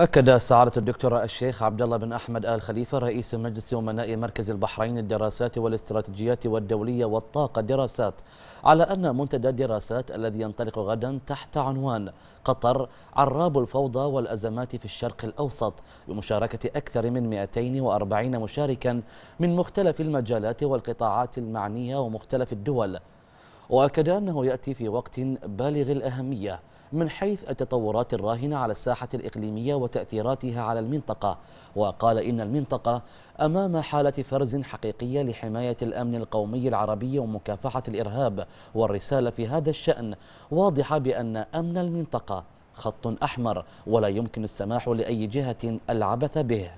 أكد سعادة الدكتور الشيخ عبد الله بن أحمد آل خليفة رئيس مجلس أمناء مركز البحرين الدراسات والاستراتيجيات والدولية والطاقة الدراسات على أن منتدى الدراسات الذي ينطلق غدا تحت عنوان قطر عراب الفوضى والأزمات في الشرق الأوسط بمشاركة أكثر من 240 مشاركا من مختلف المجالات والقطاعات المعنية ومختلف الدول واكد انه ياتي في وقت بالغ الاهميه من حيث التطورات الراهنه على الساحه الاقليميه وتاثيراتها على المنطقه وقال ان المنطقه امام حاله فرز حقيقيه لحمايه الامن القومي العربي ومكافحه الارهاب والرساله في هذا الشان واضحه بان امن المنطقه خط احمر ولا يمكن السماح لاي جهه العبث به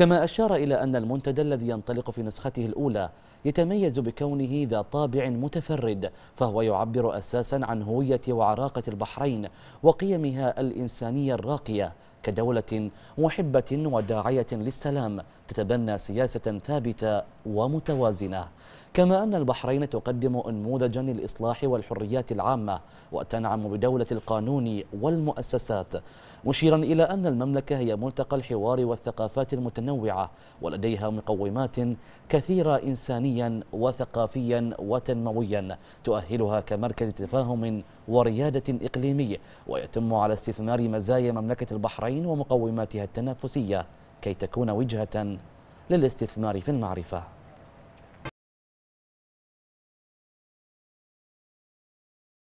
كما أشار إلى أن المنتدى الذي ينطلق في نسخته الأولى يتميز بكونه ذا طابع متفرد فهو يعبر أساسا عن هوية وعراقة البحرين وقيمها الإنسانية الراقية كدولة محبة وداعية للسلام تتبنى سياسة ثابتة ومتوازنة كما أن البحرين تقدم أنموذجا للإصلاح والحريات العامة وتنعم بدولة القانون والمؤسسات مشيرا إلى أن المملكة هي ملتقى الحوار والثقافات المتنوعة ولديها مقومات كثيرة إنسانيا وثقافيا وتنمويا تؤهلها كمركز تفاهم وريادة إقليمي ويتم على استثمار مزايا مملكة البحرين التعيين ومقوماتها التنافسية كي تكون وجهة للاستثمار في المعرفة